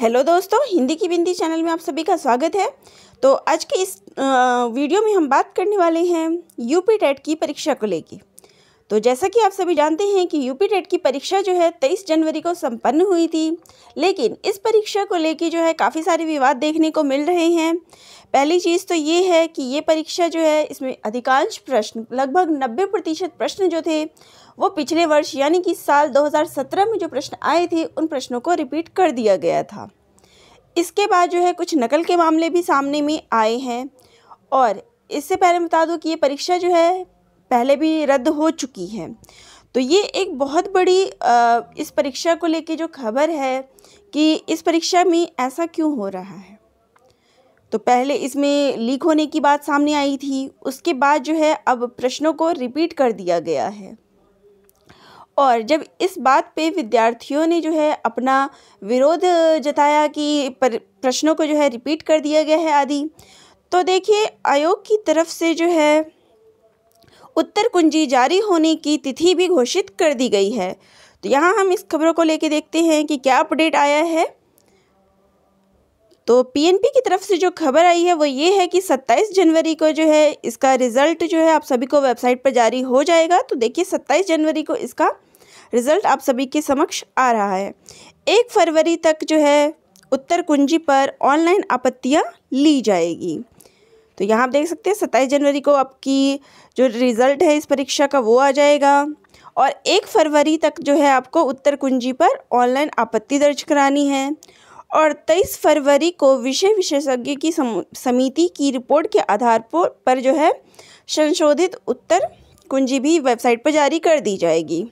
hello दोस्तों हिंदी की बिंदी channel में आप सभी का स्वागत है तो आज के इस वीडियो में हम बात करने वाले हैं यूपी टेट की परीक्षा को लेकर तो जैसा कि आप सभी जानते हैं कि यूपी टेट की परीक्षा जो है 23 जनवरी को संपन्न हुई थी लेकिन इस परीक्षा को लेकर जो है काफ़ी सारे विवाद देखने को मिल रहे हैं पहली चीज़ तो ये है कि ये परीक्षा जो है इसमें अधिकांश प्रश्न लगभग नब्बे प्रतिशत प्रश्न जो थे वो पिछले वर्ष यानी कि साल 2017 में जो प्रश्न आए थे उन प्रश्नों को रिपीट कर दिया गया था इसके बाद जो है कुछ नकल के मामले भी सामने में आए हैं और इससे पहले बता दूँ कि ये परीक्षा जो है पहले भी रद्द हो चुकी है तो ये एक बहुत बड़ी इस परीक्षा को लेके जो खबर है कि इस परीक्षा में ऐसा क्यों हो रहा है तो पहले इसमें लीक होने की बात सामने आई थी उसके बाद जो है अब प्रश्नों को रिपीट कर दिया गया है और जब इस बात पे विद्यार्थियों ने जो है अपना विरोध जताया कि प्रश्नों को जो है रिपीट कर दिया गया है आदि तो देखिए आयोग की तरफ से जो है उत्तर कुंजी जारी होने की तिथि भी घोषित कर दी गई है तो यहाँ हम इस खबरों को लेके देखते हैं कि क्या अपडेट आया है तो पीएनपी की तरफ से जो खबर आई है वो ये है कि 27 जनवरी को जो है इसका रिज़ल्ट जो है आप सभी को वेबसाइट पर जारी हो जाएगा तो देखिए 27 जनवरी को इसका रिज़ल्ट आप सभी के समक्ष आ रहा है एक फरवरी तक जो है उत्तर कुंजी पर ऑनलाइन आपत्तियाँ ली जाएगी तो यहाँ आप देख सकते हैं सत्ताईस जनवरी को आपकी जो रिज़ल्ट है इस परीक्षा का वो आ जाएगा और एक फरवरी तक जो है आपको उत्तर कुंजी पर ऑनलाइन आपत्ति दर्ज करानी है और 23 फरवरी को विषय विशेषज्ञ की समिति की रिपोर्ट के आधार पर जो है संशोधित उत्तर कुंजी भी वेबसाइट पर जारी कर दी जाएगी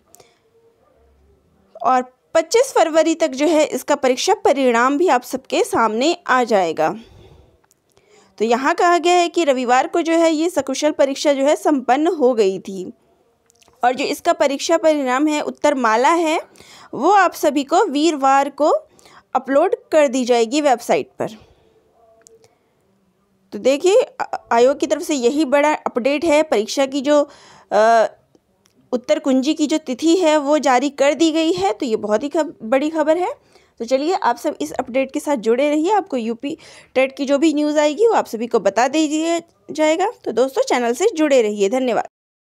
और 25 फरवरी तक जो है इसका परीक्षा परिणाम भी आप सबके सामने आ जाएगा तो यहाँ कहा गया है कि रविवार को जो है ये सकुशल परीक्षा जो है संपन्न हो गई थी और जो इसका परीक्षा परिणाम है उत्तर माला है वो आप सभी को वीरवार को अपलोड कर दी जाएगी वेबसाइट पर तो देखिए आयोग की तरफ से यही बड़ा अपडेट है परीक्षा की जो आ, उत्तर कुंजी की जो तिथि है वो जारी कर दी गई है तो ये बहुत ही खब, बड़ी खबर है तो चलिए आप सब इस अपडेट के साथ जुड़े रहिए आपको यूपी टेट की जो भी न्यूज़ आएगी वो आप सभी को बता दीजिए जाएगा तो दोस्तों चैनल से जुड़े रहिए धन्यवाद